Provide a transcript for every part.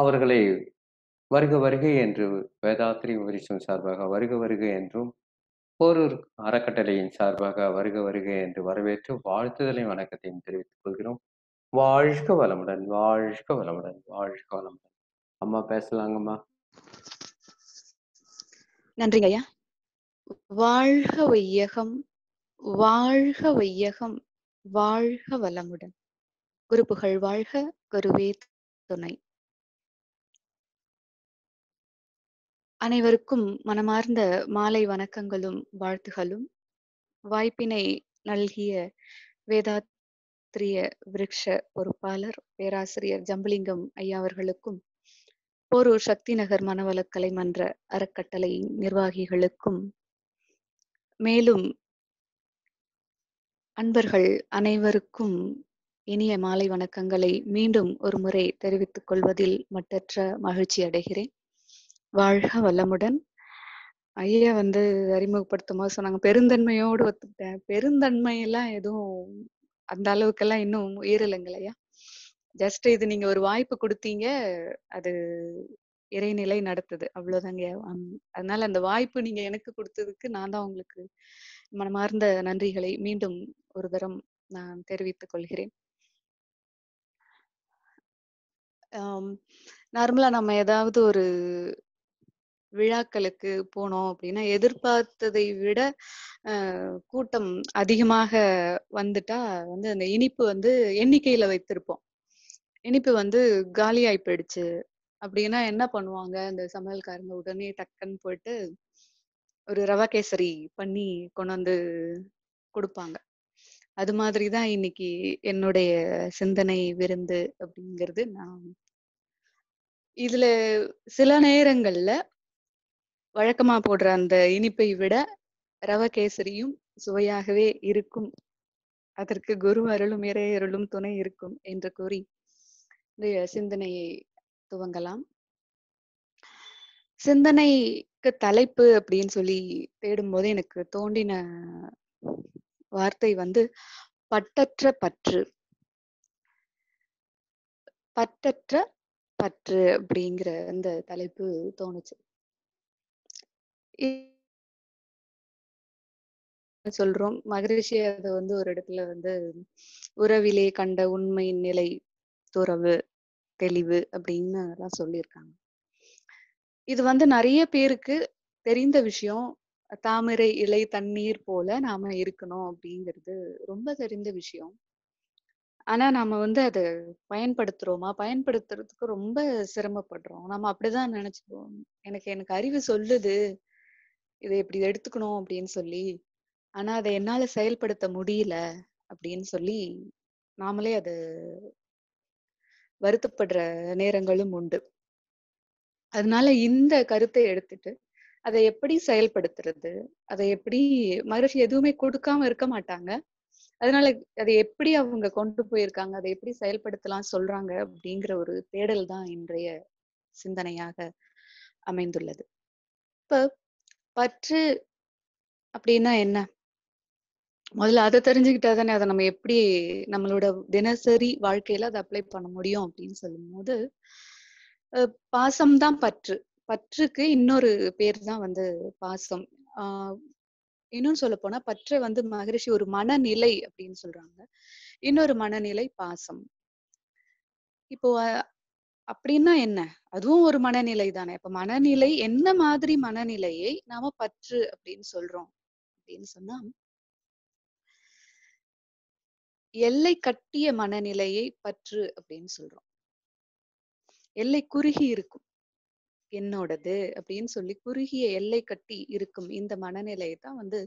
அவர்களை வருக வருக என்று வேதாத்திரி விரிச்சும் சார்பாக வருக வருக என்றும் போரூர் அறக்கட்டளையின் சார்பாக வருக வருக என்று வரவேற்று வாழ்த்துதலை வணக்கத்தையும் தெரிவித்துக் கொள்கிறோம் வாழ்க வளமுடன் வாழ்க வளமுடன் வாழ்க வளமுடன் அம்மா பேசலாங்கம்மா நன்றிங்க ஐயா வாழ்க வையகம் வாழ்க வையகம் வாழ்க வளமுடன் குருப்புகள் வாழ்க குருவே துணை அனைவருக்கும் மனமார்ந்த மாலை வணக்கங்களும் வாழ்த்துகளும் வாய்ப்பினை நல்கிய வேதாத்திரிய விருட்ச பொறுப்பாளர் பேராசிரியர் ஜம்புலிங்கம் ஐயா அவர்களுக்கும் போரூர் சக்தி நகர் மனவளக்கலை மன்ற அறக்கட்டளை நிர்வாகிகளுக்கும் மேலும் அன்பர்கள் அனைவருக்கும் இனிய மாலை வணக்கங்களை மீண்டும் ஒரு முறை தெரிவித்துக் கொள்வதில் மட்டற்ற மகிழ்ச்சி அடைகிறேன் வாழ்க வல்லமுடன் ஐயா வந்து அறிமுகப்படுத்தும் போது சொன்னாங்க பெருந்தன்மையோடு ஒத்துக்கிட்டேன் பெருந்தன்மையெல்லாம் எதுவும் அந்த அளவுக்கெல்லாம் இன்னும் உயரலைங்களையா ஜஸ்ட் இது நீங்க ஒரு வாய்ப்பு கொடுத்தீங்க அது இறைநிலை நடத்துது அவ்வளவுதாங்க அதனால அந்த வாய்ப்பு நீங்க எனக்கு கொடுத்ததுக்கு நான் தான் உங்களுக்கு மனமார்ந்த நன்றிகளை மீண்டும் ஒரு தரம் நான் தெரிவித்துக் கொள்கிறேன் நார்மலா நம்ம ஏதாவது ஒரு விழாக்களுக்கு போனோம் அப்படின்னா எதிர்பார்த்ததை விட கூட்டம் அதிகமாக வந்துட்டா வந்து அந்த இனிப்பு வந்து எண்ணிக்கையில வைத்திருப்போம் இனிப்பு வந்து ஆயி போயிடுச்சு அப்படின்னா என்ன பண்ணுவாங்க அந்த சமையல்காரங்க உடனே டக்குன்னு போயிட்டு ஒரு ரவா கேசரி பண்ணி கொண்டு வந்து கொடுப்பாங்க அது மாதிரி தான் இன்னைக்கு என்னுடைய சிந்தனை விருந்து அப்படிங்கிறது நான் இதுல சில நேரங்கள்ல வழக்கமா போடுற அந்த இனிப்பை விட ரவ கேசரியும் சுவையாகவே இருக்கும் அதற்கு குரு அருளும் இறையருளும் துணை இருக்கும் என்று கூறி இந்த சிந்தனையை துவங்கலாம் சிந்தனைக்கு தலைப்பு அப்படின்னு சொல்லி தேடும்போது எனக்கு தோண்டின வார்த்தை வந்து பட்டற்ற பற்று பட்டற்ற பற்று அப்படிங்கிற அந்த தலைப்பு தோணுச்சு சொல்றோம் மகரிஷி அதை வந்து ஒரு இடத்துல வந்து உறவிலே கண்ட உண்மை நிலை துறவு தெளிவு அப்படின்னு எல்லாம் சொல்லியிருக்காங்க இது வந்து நிறைய பேருக்கு தெரிந்த விஷயம் தாமரை இலை தண்ணீர் போல நாம இருக்கணும் அப்படிங்கிறது ரொம்ப தெரிந்த விஷயம் ஆனா நாம வந்து அதை பயன்படுத்துறோமா பயன்படுத்துறதுக்கு ரொம்ப சிரமப்படுறோம் நம்ம அப்படிதான் நினைச்சுக்கோம் எனக்கு எனக்கு அறிவு சொல்லுது இதை இப்படி எடுத்துக்கணும் அப்படின்னு சொல்லி ஆனா அதை என்னால செயல்படுத்த முடியல அப்படின்னு சொல்லி நாமளே அது வருத்தப்படுற நேரங்களும் உண்டு அதனால இந்த கருத்தை எடுத்துட்டு அதை எப்படி செயல்படுத்துறது அதை எப்படி மகிழ்ச்சி எதுவுமே கொடுக்காம இருக்க மாட்டாங்க அதனால அதை எப்படி அவங்க கொண்டு போயிருக்காங்க அதை எப்படி செயல்படுத்தலாம் சொல்றாங்க அப்படிங்கிற ஒரு தேடல் தான் இன்றைய சிந்தனையாக அமைந்துள்ளது இப்ப பற்று அப்படின்னா என்ன முதல்ல அதை தெரிஞ்சுக்கிட்டா தானே அதை நம்ம எப்படி நம்மளோட தினசரி வாழ்க்கையில அதை அப்ளை பண்ண முடியும் அப்படின்னு சொல்லும் போது பாசம்தான் பற்று பற்றுக்கு இன்னொரு பேர் தான் வந்து பாசம் ஆஹ் இன்னும் சொல்ல போனா பற்று வந்து மகரிஷி ஒரு மனநிலை அப்படின்னு சொல்றாங்க இன்னொரு மனநிலை பாசம் இப்போ அப்படின்னா என்ன அதுவும் ஒரு மனநிலை தானே இப்ப மனநிலை என்ன மாதிரி மனநிலையை நாம பற்று அப்படின்னு சொல்றோம் அப்படின்னு சொன்னா எல்லை கட்டிய மனநிலையை பற்று அப்படின்னு சொல்றோம் எல்லை குறுகி இருக்கும் என்னோடது அப்படின்னு சொல்லி குறுகிய எல்லை கட்டி இருக்கும் இந்த மனநிலையை தான் வந்து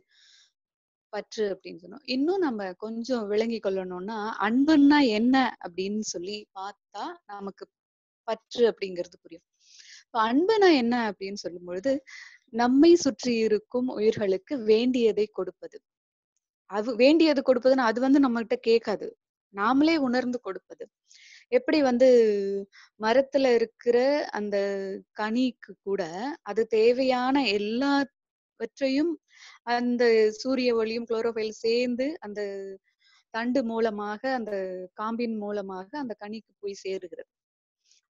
பற்று அப்படின்னு சொன்னோம் இன்னும் நம்ம கொஞ்சம் விளங்கி கொள்ளணும்னா அன்புன்னா என்ன அப்படின்னு சொல்லி பார்த்தா நமக்கு பற்று அப்படிங்கிறது புரியும் அன்புனா என்ன அப்படின்னு சொல்லும் பொழுது நம்மை சுற்றி இருக்கும் உயிர்களுக்கு வேண்டியதை கொடுப்பது அது வேண்டியது கொடுப்பதுன்னா அது வந்து நம்ம கிட்ட கேட்காது நாமளே உணர்ந்து கொடுப்பது எப்படி வந்து மரத்துல இருக்கிற அந்த கனிக்கு கூட அது தேவையான எல்லாவற்றையும் அந்த சூரிய ஒளியும் குளோரோஃபைல் சேர்ந்து அந்த தண்டு மூலமாக அந்த காம்பின் மூலமாக அந்த கனிக்கு போய் சேருகிறது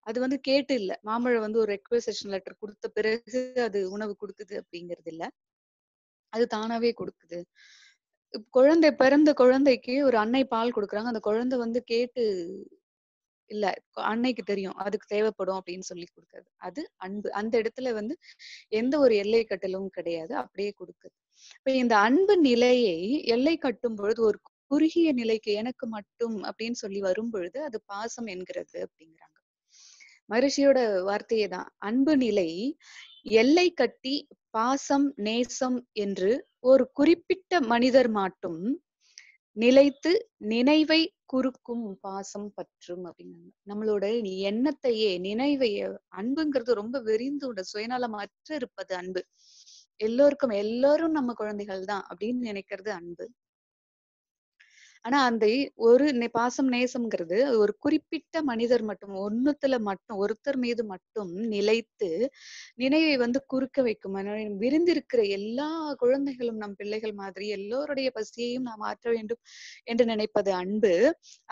அது வந்து கேட்டு இல்ல மாம்பழம் வந்து ஒரு ரெக்வசேஷன் லெட்டர் கொடுத்த பிறகு அது உணவு கொடுக்குது அப்படிங்கறது இல்ல அது தானாவே கொடுக்குது குழந்தை பிறந்த குழந்தைக்கு ஒரு அன்னை பால் கொடுக்குறாங்க அந்த குழந்தை வந்து கேட்டு இல்ல அன்னைக்கு தெரியும் அதுக்கு தேவைப்படும் அப்படின்னு சொல்லி கொடுக்குறது அது அன்பு அந்த இடத்துல வந்து எந்த ஒரு எல்லை கட்டலும் கிடையாது அப்படியே கொடுக்குது இப்ப இந்த அன்பு நிலையை எல்லை கட்டும் பொழுது ஒரு குறுகிய நிலைக்கு எனக்கு மட்டும் அப்படின்னு சொல்லி வரும் பொழுது அது பாசம் என்கிறது அப்படிங்கிறாங்க மகிழ்ச்சியோட வார்த்தையே தான் அன்பு நிலை எல்லை கட்டி பாசம் நேசம் என்று ஒரு குறிப்பிட்ட மனிதர் மாட்டும் நிலைத்து நினைவை குறுக்கும் பாசம் பற்றும் அப்படின்னு நம்மளோட எண்ணத்தையே நினைவைய அன்புங்கிறது ரொம்ப விரிந்து சுயநலமற்று இருப்பது அன்பு எல்லோருக்கும் எல்லாரும் நம்ம குழந்தைகள் தான் அப்படின்னு நினைக்கிறது அன்பு ஆனா அந்த ஒரு பாசம் நேசம்ங்கிறது ஒரு குறிப்பிட்ட மனிதர் மட்டும் ஒன்னுத்துல மட்டும் ஒருத்தர் மீது மட்டும் நிலைத்து நினைவை வந்து குறுக்க வைக்கும் விருந்திருக்கிற எல்லா குழந்தைகளும் நம் பிள்ளைகள் மாதிரி எல்லோருடைய பசியையும் நாம் ஆற்ற வேண்டும் என்று நினைப்பது அன்பு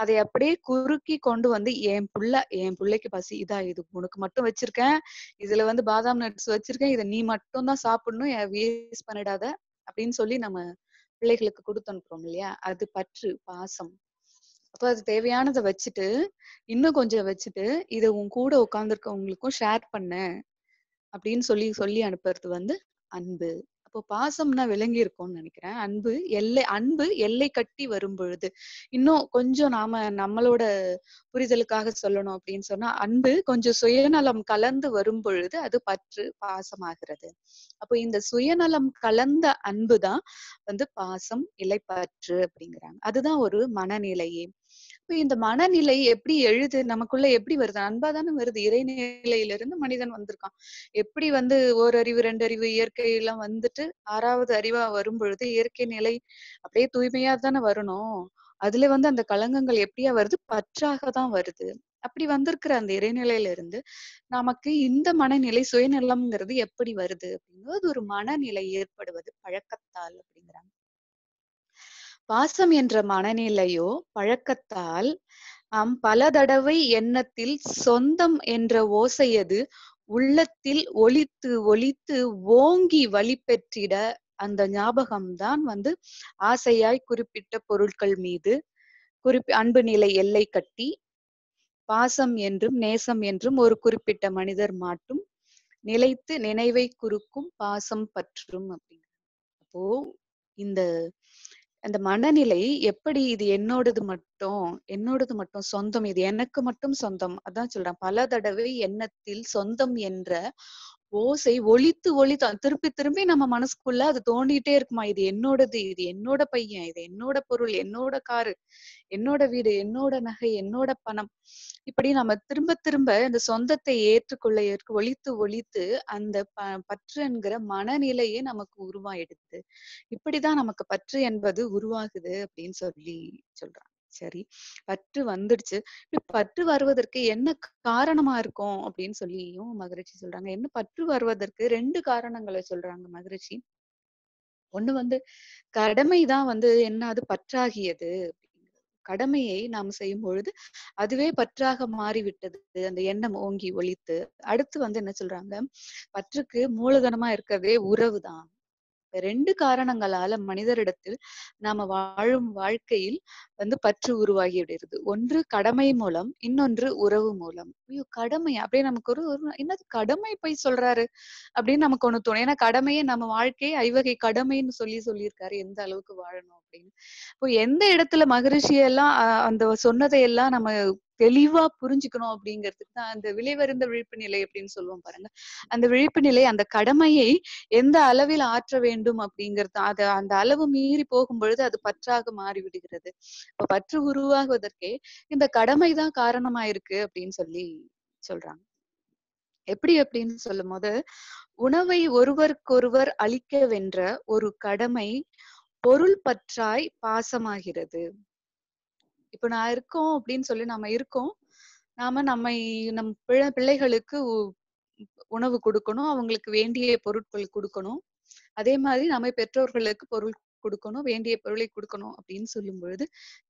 அதை அப்படியே குறுக்கி கொண்டு வந்து என் புள்ள என் பிள்ளைக்கு பசி இதா இது உனக்கு மட்டும் வச்சிருக்கேன் இதுல வந்து பாதாம் நட்ஸ் வச்சிருக்கேன் இதை நீ மட்டும் தான் சாப்பிடணும் வேஸ்ட் பண்ணிடாத அப்படின்னு சொல்லி நம்ம பிள்ளைகளுக்கு கொடுத்து அனுப்புறோம் இல்லையா அது பற்று பாசம் அப்போ அது தேவையானதை வச்சுட்டு இன்னும் கொஞ்சம் வச்சுட்டு இதை உன் கூட இருக்கவங்களுக்கும் ஷேர் பண்ண அப்படின்னு சொல்லி சொல்லி அனுப்புறது வந்து அன்பு அப்போ பாசம்னா விளங்கி இருக்கும்னு நினைக்கிறேன் அன்பு எல்லை அன்பு எல்லை கட்டி வரும் பொழுது இன்னும் கொஞ்சம் நாம நம்மளோட புரிதலுக்காக சொல்லணும் அப்படின்னு சொன்னா அன்பு கொஞ்சம் சுயநலம் கலந்து வரும் பொழுது அது பற்று பாசமாகிறது அப்போ இந்த சுயநலம் கலந்த அன்பு தான் வந்து பாசம் இலைப்பற்று அப்படிங்கிறாங்க அதுதான் ஒரு மனநிலையே இந்த மனநிலை எப்படி எழுது நமக்குள்ள எப்படி வருது அன்பா தானே வருது இறைநிலையில இருந்து மனிதன் வந்திருக்கான் எப்படி வந்து ஒரு அறிவு அறிவு இயற்கை இயற்கையெல்லாம் வந்துட்டு ஆறாவது அறிவா வரும் பொழுது இயற்கை நிலை அப்படியே தூய்மையா தானே வரணும் அதுல வந்து அந்த களங்கங்கள் எப்படியா வருது பற்றாக தான் வருது அப்படி வந்திருக்கிற அந்த இறைநிலையில இருந்து நமக்கு இந்த மனநிலை சுயநலம்ங்கிறது எப்படி வருது அப்படிங்கிறது ஒரு மனநிலை ஏற்படுவது பழக்கத்தால் அப்படிங்கிறாங்க பாசம் என்ற மனநிலையோ பழக்கத்தால் அம் பல தடவை எண்ணத்தில் சொந்தம் என்ற ஓசையது உள்ளத்தில் ஒலித்து ஒலித்து ஓங்கி வழி பெற்றிட அந்த ஞாபகம்தான் வந்து ஆசையாய் குறிப்பிட்ட பொருட்கள் மீது குறிப்பி அன்பு நிலை எல்லை கட்டி பாசம் என்றும் நேசம் என்றும் ஒரு குறிப்பிட்ட மனிதர் மாட்டும் நிலைத்து நினைவை குறுக்கும் பாசம் பற்றும் அப்படின்னு அப்போ இந்த அந்த மனநிலை எப்படி இது என்னோடது மட்டும் என்னோடது மட்டும் சொந்தம் இது எனக்கு மட்டும் சொந்தம் அதான் சொல்றேன் பல தடவை எண்ணத்தில் சொந்தம் என்ற ஓசை ஒழித்து ஒழித்து திருப்பி திரும்பி நம்ம மனசுக்குள்ள அது தோண்டிட்டே இருக்குமா இது என்னோடது இது என்னோட பையன் இது என்னோட பொருள் என்னோட காரு என்னோட வீடு என்னோட நகை என்னோட பணம் இப்படி நம்ம திரும்ப திரும்ப இந்த சொந்தத்தை ஏற்றுக்கொள்ள ஏற்க ஒழித்து ஒழித்து அந்த ப பற்று என்கிற மனநிலையே நமக்கு உருவாயிடுது இப்படிதான் நமக்கு பற்று என்பது உருவாகுது அப்படின்னு சொல்லி சொல்றாங்க சரி பற்று வந்துடுச்சு பற்று வருவதற்கு என்ன காரணமா இருக்கும் அப்படின்னு சொல்லியும் மகரிஷி சொல்றாங்க என்ன பற்று வருவதற்கு ரெண்டு காரணங்களை சொல்றாங்க மகிழ்ச்சி ஒண்ணு வந்து கடமைதான் வந்து என்ன அது பற்றாகியது கடமையை நாம் செய்யும் பொழுது அதுவே பற்றாக மாறிவிட்டது அந்த எண்ணம் ஓங்கி ஒழித்து அடுத்து வந்து என்ன சொல்றாங்க பற்றுக்கு மூலதனமா இருக்கிறதே உறவு தான் ரெண்டு காரணங்களால மனிதரிடத்தில் நாம வாழும் வாழ்க்கையில் வந்து பற்று உருவாகி விடுகிறது ஒன்று கடமை மூலம் இன்னொன்று உறவு மூலம் ஐயோ கடமை அப்படியே நமக்கு ஒரு ஒரு என்னது கடமை போய் சொல்றாரு அப்படின்னு நமக்கு ஒண்ணு தோணும் ஏன்னா கடமையே நம்ம வாழ்க்கையை ஐவகை கடமைன்னு சொல்லி சொல்லியிருக்காரு எந்த அளவுக்கு வாழணும் அப்படின்னு இப்போ எந்த இடத்துல மகரிஷி எல்லாம் அந்த சொன்னதை எல்லாம் நம்ம தெளிவா புரிஞ்சுக்கணும் அப்படிங்கிறதுக்கு தான் அந்த விளைவருந்த விழிப்பு நிலை அப்படின்னு சொல்லுவோம் பாருங்க அந்த விழிப்பு நிலை அந்த கடமையை எந்த அளவில் ஆற்ற வேண்டும் அப்படிங்கிறது அது அந்த அளவு மீறி போகும் பொழுது அது பற்றாக மாறி விடுகிறது இப்போ பற்று உருவாகுவதற்கே இந்த கடமை தான் அப்படின்னு சொல்லி சொல்றாங்க எப்படி அப்படின்னு சொல்லும் போது உணவை ஒருவருக்கொருவர் அளிக்க வென்ற ஒரு கடமை பொருள் பற்றாய் பாசமாகிறது இப்ப நான் இருக்கோம் அப்படின்னு சொல்லி நாம இருக்கோம் நாம நம்மை நம் பிள்ளைகளுக்கு உணவு கொடுக்கணும் அவங்களுக்கு வேண்டிய பொருட்கள் கொடுக்கணும் அதே மாதிரி நம்ம பெற்றோர்களுக்கு பொருள் கொடுக்கணும் வேண்டிய பொருளை கொடுக்கணும் அப்படின்னு சொல்லும் பொழுது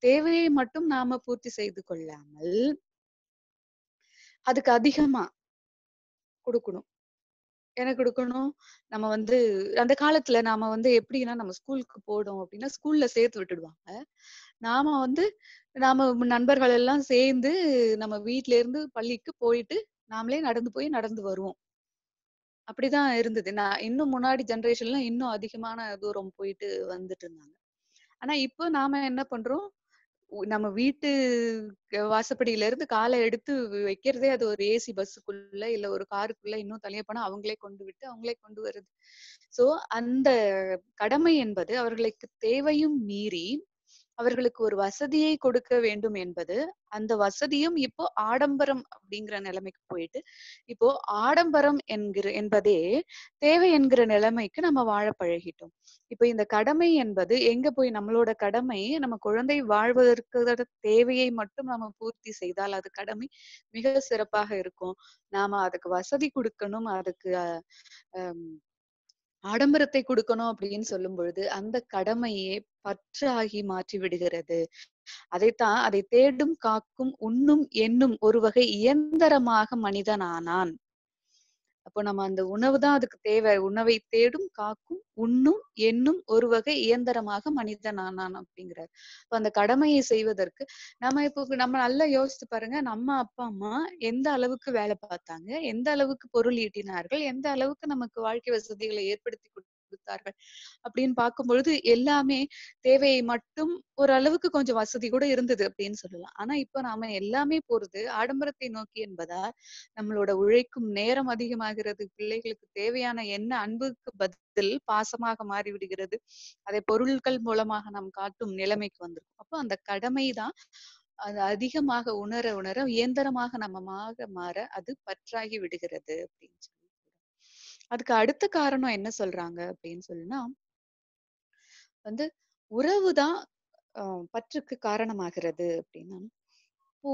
தேவையை மட்டும் நாம பூர்த்தி செய்து கொள்ளாமல் அதுக்கு அதிகமா கொடுக்கணும் எனக்கு கொடுக்கணும் நம்ம வந்து அந்த காலத்துல நாம வந்து எப்படின்னா நம்ம ஸ்கூலுக்கு போடும் அப்படின்னா ஸ்கூல்ல சேர்த்து விட்டுடுவாங்க நாம வந்து நாம நண்பர்கள் எல்லாம் சேர்ந்து நம்ம வீட்ல இருந்து பள்ளிக்கு போயிட்டு நாமளே நடந்து போய் நடந்து வருவோம் அப்படிதான் இருந்தது நான் இன்னும் முன்னாடி ஜென்ரேஷன்லாம் இன்னும் அதிகமான தூரம் போயிட்டு வந்துட்டு இருந்தாங்க ஆனா இப்போ நாம என்ன பண்றோம் நம்ம வீட்டு வாசப்படியில இருந்து காலை எடுத்து வைக்கிறதே அது ஒரு ஏசி பஸ்ஸுக்குள்ள இல்ல ஒரு காருக்குள்ள இன்னும் தனியா போனா அவங்களே கொண்டு விட்டு அவங்களே கொண்டு வருது சோ அந்த கடமை என்பது அவர்களுக்கு தேவையும் மீறி அவர்களுக்கு ஒரு வசதியை கொடுக்க வேண்டும் என்பது அந்த வசதியும் இப்போ ஆடம்பரம் அப்படிங்கிற நிலைமைக்கு போயிட்டு இப்போ ஆடம்பரம் என்கிற என்பதே தேவை என்கிற நிலைமைக்கு நம்ம வாழ பழகிட்டோம் இப்போ இந்த கடமை என்பது எங்க போய் நம்மளோட கடமை நம்ம குழந்தை வாழ்வதற்கு தேவையை மட்டும் நம்ம பூர்த்தி செய்தால் அது கடமை மிக சிறப்பாக இருக்கும் நாம அதுக்கு வசதி கொடுக்கணும் அதுக்கு ஆடம்பரத்தை கொடுக்கணும் அப்படின்னு சொல்லும் பொழுது அந்த கடமையே பற்றாகி மாற்றி விடுகிறது அதைத்தான் அதை தேடும் காக்கும் உண்ணும் என்னும் ஒரு வகை இயந்திரமாக மனிதனானான் அப்போ நம்ம அந்த உணவு தான் அதுக்கு தேவை உணவை தேடும் காக்கும் உண்ணும் என்னும் ஒரு வகை இயந்திரமாக மனிதன் ஆனான் அப்படிங்கிறார் இப்போ அந்த கடமையை செய்வதற்கு நம்ம இப்போ நம்ம நல்லா யோசிச்சு பாருங்க நம்ம அப்பா அம்மா எந்த அளவுக்கு வேலை பார்த்தாங்க எந்த அளவுக்கு பொருள் ஈட்டினார்கள் எந்த அளவுக்கு நமக்கு வாழ்க்கை வசதிகளை ஏற்படுத்தி கொடுத்தார்கள் அப்படின்னு பார்க்கும் பொழுது எல்லாமே தேவையை மட்டும் ஓரளவுக்கு கொஞ்சம் வசதி கூட இருந்தது அப்படின்னு சொல்லலாம் ஆனா இப்ப நாம எல்லாமே போறது ஆடம்பரத்தை நோக்கி என்பதால் நம்மளோட உழைக்கும் நேரம் அதிகமாகிறது பிள்ளைகளுக்கு தேவையான என்ன அன்புக்கு பதில் பாசமாக மாறிவிடுகிறது அதை பொருட்கள் மூலமாக நாம் காட்டும் நிலைமைக்கு வந்திருக்கும் அப்போ அந்த கடமை தான் அது அதிகமாக உணர உணர இயந்திரமாக நம்ம மாற மாற அது பற்றாகி விடுகிறது அப்படின்னு அதுக்கு அடுத்த காரணம் என்ன சொல்றாங்க அப்படின்னு சொல்லுனா வந்து உறவு தான் பற்றுக்கு காரணமாகிறது அப்படின்னா இப்போ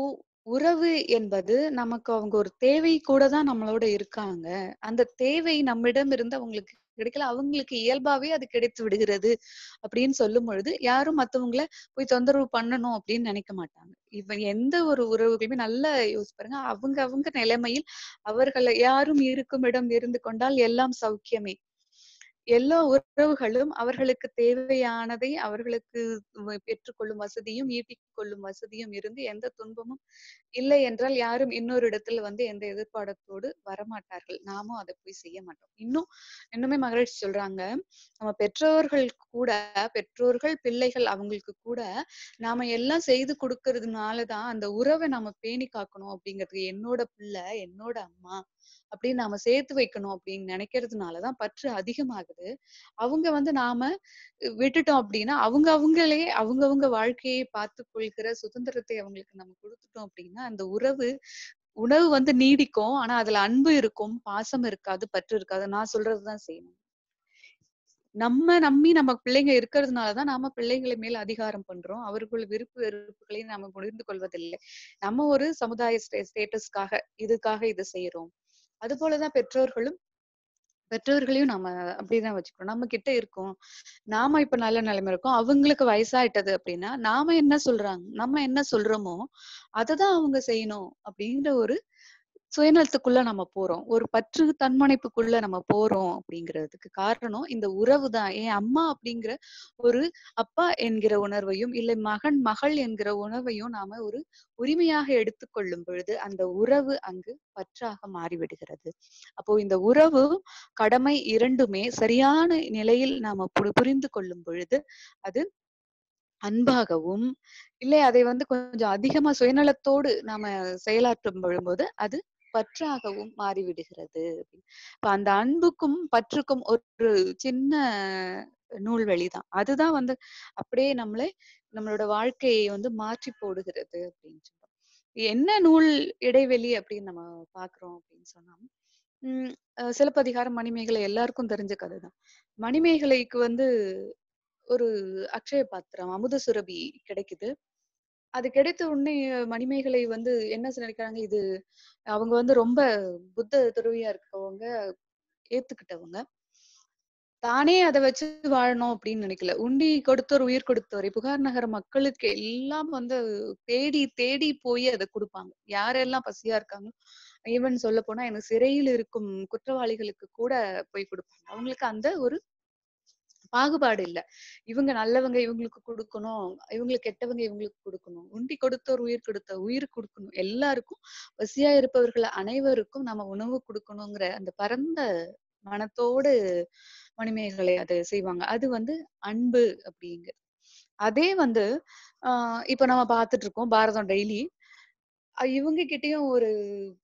உறவு என்பது நமக்கு அவங்க ஒரு தேவை கூட தான் நம்மளோட இருக்காங்க அந்த தேவை நம்மிடம் இருந்து அவங்களுக்கு கிடைக்கல அவங்களுக்கு இயல்பாவே அது கிடைத்து விடுகிறது அப்படின்னு சொல்லும் பொழுது யாரும் மத்தவங்களை போய் தொந்தரவு பண்ணணும் அப்படின்னு நினைக்க மாட்டாங்க இவன் எந்த ஒரு உறவுகளுமே நல்லா யூஸ் பாருங்க அவங்க அவங்க நிலைமையில் அவர்களை யாரும் இருக்கும் இடம் இருந்து கொண்டால் எல்லாம் சௌக்கியமே எல்லா உறவுகளும் அவர்களுக்கு தேவையானதை அவர்களுக்கு பெற்றுக்கொள்ளும் வசதியும் ஈட்டிக் கொள்ளும் வசதியும் இருந்து எந்த துன்பமும் இல்லை என்றால் யாரும் இன்னொரு இடத்துல வந்து எந்த எதிர்பாடத்தோடு வரமாட்டார்கள் நாமும் அதை போய் செய்ய மாட்டோம் இன்னும் இன்னுமே மகிழ்ச்சி சொல்றாங்க நம்ம பெற்றோர்கள் கூட பெற்றோர்கள் பிள்ளைகள் அவங்களுக்கு கூட நாம எல்லாம் செய்து கொடுக்கறதுனாலதான் அந்த உறவை நாம பேணி காக்கணும் அப்படிங்கிறது என்னோட பிள்ளை என்னோட அம்மா அப்படின்னு நாம சேர்த்து வைக்கணும் அப்படின்னு நினைக்கிறதுனாலதான் பற்று அதிகமாகுது அவங்க வந்து நாம விட்டுட்டோம் அப்படின்னா அவங்க அவங்களே அவங்கவுங்க வாழ்க்கையை பார்த்து கொள்கிற சுதந்திரத்தை அவங்களுக்கு நம்ம கொடுத்துட்டோம் அப்படின்னா அந்த உறவு உணவு வந்து நீடிக்கும் ஆனா அதுல அன்பு இருக்கும் பாசம் இருக்காது பற்று இருக்காது நான் சொல்றதுதான் செய்யணும் நம்ம நம்பி நம்ம பிள்ளைங்க இருக்கிறதுனாலதான் நாம பிள்ளைங்களை மேல் அதிகாரம் பண்றோம் அவர்கள் விருப்பு வெறுப்புகளையும் நாம புரிந்து கொள்வதில்லை நம்ம ஒரு சமுதாய ஸ்டேட்டஸ்க்காக இதுக்காக இது செய்யறோம் அது போலதான் பெற்றோர்களும் பெற்றோர்களையும் நாம அப்படிதான் வச்சுக்கிறோம் நம்ம கிட்ட இருக்கோம் நாம இப்ப நல்ல நிலைமை இருக்கோம் அவங்களுக்கு வயசாயிட்டது அப்படின்னா நாம என்ன சொல்றாங்க நம்ம என்ன சொல்றோமோ அததான் அவங்க செய்யணும் அப்படிங்கிற ஒரு சுயநலத்துக்குள்ள நம்ம போறோம் ஒரு பற்று தன்மனைப்புக்குள்ள நம்ம போறோம் அப்படிங்கிறதுக்கு காரணம் இந்த உறவு தான் என் அம்மா அப்படிங்கிற ஒரு அப்பா என்கிற உணர்வையும் இல்லை மகன் மகள் என்கிற உணர்வையும் நாம ஒரு உரிமையாக எடுத்துக்கொள்ளும் பொழுது அந்த உறவு அங்கு பற்றாக மாறிவிடுகிறது அப்போ இந்த உறவு கடமை இரண்டுமே சரியான நிலையில் நாம புரிந்து கொள்ளும் பொழுது அது அன்பாகவும் இல்லை அதை வந்து கொஞ்சம் அதிகமா சுயநலத்தோடு நாம செயலாற்றும் பொழும்போது அது பற்றாகவும் மாறிவிடுகிறது இப்ப அந்த அன்புக்கும் பற்றுக்கும் ஒரு சின்ன நூல் வழிதான் அதுதான் வந்து அப்படியே நம்மளே நம்மளோட வாழ்க்கையை வந்து மாற்றி போடுகிறது அப்படின்னு சொல்றோம் என்ன நூல் இடைவெளி அப்படின்னு நம்ம பாக்குறோம் அப்படின்னு சொன்னா உம் சிலப்பதிகாரம் மணிமேகலை எல்லாருக்கும் தெரிஞ்ச கதை தான் மணிமேகலைக்கு வந்து ஒரு அக்ஷய பாத்திரம் அமுத சுரபி கிடைக்குது அது கிடைத்த உடனே மணிமேகலை வந்து என்ன நினைக்கிறாங்க இது அவங்க வந்து ரொம்ப புத்த துறவியா இருக்கவங்க ஏத்துக்கிட்டவங்க தானே அதை வச்சு வாழணும் அப்படின்னு நினைக்கல உண்டி கொடுத்தோர் உயிர் கொடுத்தோர் புகார் நகர மக்களுக்கு எல்லாம் வந்து தேடி தேடி போய் அதை கொடுப்பாங்க யாரெல்லாம் பசியா இருக்காங்க ஈவன் சொல்ல போனா எனக்கு சிறையில் இருக்கும் குற்றவாளிகளுக்கு கூட போய் கொடுப்பாங்க அவங்களுக்கு அந்த ஒரு பாகுபாடு இல்ல இவங்க நல்லவங்க இவங்களுக்கு கொடுக்கணும் இவங்களுக்கு கெட்டவங்க இவங்களுக்கு கொடுக்கணும் உண்டி கொடுத்தோர் உயிர் கொடுத்த உயிர் கொடுக்கணும் எல்லாருக்கும் பசியா இருப்பவர்கள் அனைவருக்கும் நம்ம உணவு கொடுக்கணுங்கிற அந்த பரந்த மனத்தோடு மணிமேகலை அது செய்வாங்க அது வந்து அன்பு அப்படிங்கிறது அதே வந்து ஆஹ் இப்ப நம்ம பாத்துட்டு இருக்கோம் பாரதம் டெய்லி இவங்க கிட்டயும் ஒரு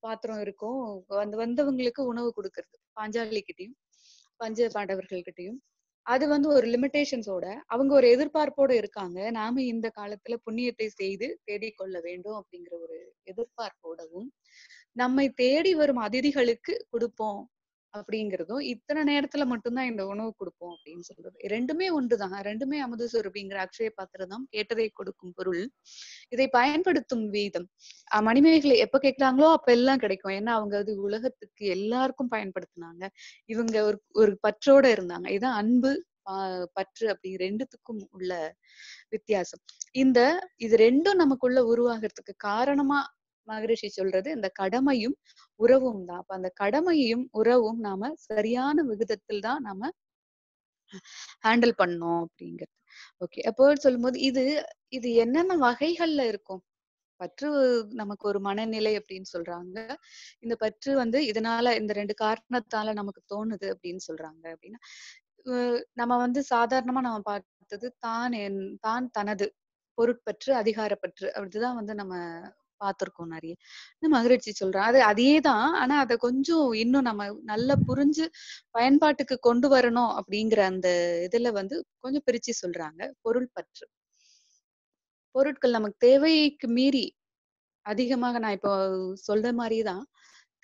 பாத்திரம் இருக்கும் வந்து வந்தவங்களுக்கு உணவு கொடுக்கறது பாஞ்சாலி கிட்டயும் பஞ்ச பாண்டவர்கள் கிட்டயும் அது வந்து ஒரு லிமிடேஷன்ஸோட அவங்க ஒரு எதிர்பார்ப்போட இருக்காங்க நாம இந்த காலத்துல புண்ணியத்தை செய்து தேடிக்கொள்ள வேண்டும் அப்படிங்கிற ஒரு எதிர்பார்ப்போடவும் நம்மை தேடி வரும் அதிதிகளுக்கு கொடுப்போம் அப்படிங்கிறதும் இத்தனை நேரத்துல மட்டும்தான் இந்த உணவு கொடுப்போம் அப்படின்னு சொல்றது ரெண்டுமே ஒன்றுதான் ரெண்டுமே அமுது சுரபிங்கிற அக்ஷய பாத்திரம் கேட்டதை கொடுக்கும் பொருள் இதை பயன்படுத்தும் வீதம் மணிமேகலை எப்ப கேட்கிறாங்களோ அப்ப எல்லாம் கிடைக்கும் ஏன்னா அவங்க அது உலகத்துக்கு எல்லாருக்கும் பயன்படுத்தினாங்க இவங்க ஒரு ஒரு பற்றோட இருந்தாங்க இதுதான் அன்பு பற்று அப்படி ரெண்டுத்துக்கும் உள்ள வித்தியாசம் இந்த இது ரெண்டும் நமக்குள்ள உருவாகிறதுக்கு காரணமா மகரிஷி சொல்றது இந்த கடமையும் உறவும் தான் அப்ப அந்த கடமையும் உறவும் நாம சரியான விகிதத்தில் தான் நாம ஹேண்டில் பண்ணோம் அப்படிங்கிறது ஓகே அப்போ சொல்லும்போது இது இது என்னென்ன வகைகள்ல இருக்கும் பற்று நமக்கு ஒரு மனநிலை அப்படின்னு சொல்றாங்க இந்த பற்று வந்து இதனால இந்த ரெண்டு காரணத்தால நமக்கு தோணுது அப்படின்னு சொல்றாங்க அப்படின்னா நம்ம வந்து சாதாரணமா நம்ம பார்த்தது தான் என் தான் தனது பொருட்பற்று அதிகாரப்பற்று அப்படிதான் வந்து நம்ம பார்த்திருக்கோம் நிறைய மகிழ்ச்சி சொல்றேன் அது அதே தான் ஆனா அதை கொஞ்சம் இன்னும் நம்ம நல்லா புரிஞ்சு பயன்பாட்டுக்கு கொண்டு வரணும் அப்படிங்கிற அந்த இதுல வந்து கொஞ்சம் பிரிச்சு சொல்றாங்க பொருள் பற்று பொருட்கள் நமக்கு தேவைக்கு மீறி அதிகமாக நான் இப்போ சொல்ற மாதிரிதான்